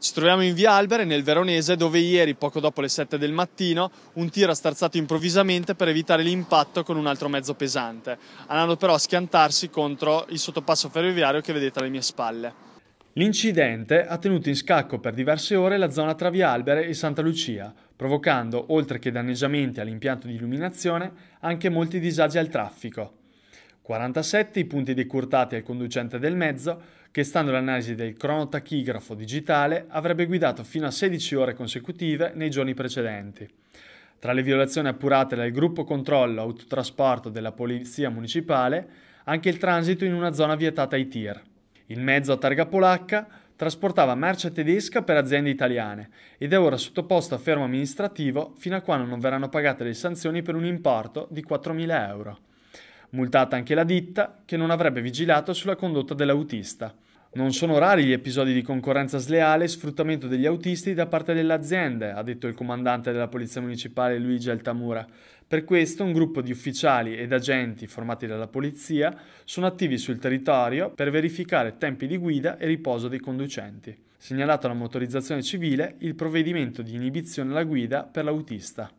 Ci troviamo in via Albere, nel Veronese, dove ieri, poco dopo le 7 del mattino, un tiro ha starzato improvvisamente per evitare l'impatto con un altro mezzo pesante, andando però a schiantarsi contro il sottopasso ferroviario che vedete alle mie spalle. L'incidente ha tenuto in scacco per diverse ore la zona tra via Albere e Santa Lucia, provocando, oltre che danneggiamenti all'impianto di illuminazione, anche molti disagi al traffico. 47 i punti decurtati al conducente del mezzo che, stando all'analisi del cronotachigrafo digitale, avrebbe guidato fino a 16 ore consecutive nei giorni precedenti. Tra le violazioni appurate dal gruppo controllo autotrasporto della Polizia Municipale, anche il transito in una zona vietata ai tir. Il mezzo a targa polacca trasportava merce tedesca per aziende italiane ed è ora sottoposto a fermo amministrativo fino a quando non verranno pagate le sanzioni per un importo di 4.000 euro multata anche la ditta, che non avrebbe vigilato sulla condotta dell'autista. Non sono rari gli episodi di concorrenza sleale e sfruttamento degli autisti da parte delle aziende, ha detto il comandante della Polizia Municipale Luigi Altamura. Per questo un gruppo di ufficiali ed agenti formati dalla Polizia sono attivi sul territorio per verificare tempi di guida e riposo dei conducenti. Segnalato alla motorizzazione civile il provvedimento di inibizione alla guida per l'autista.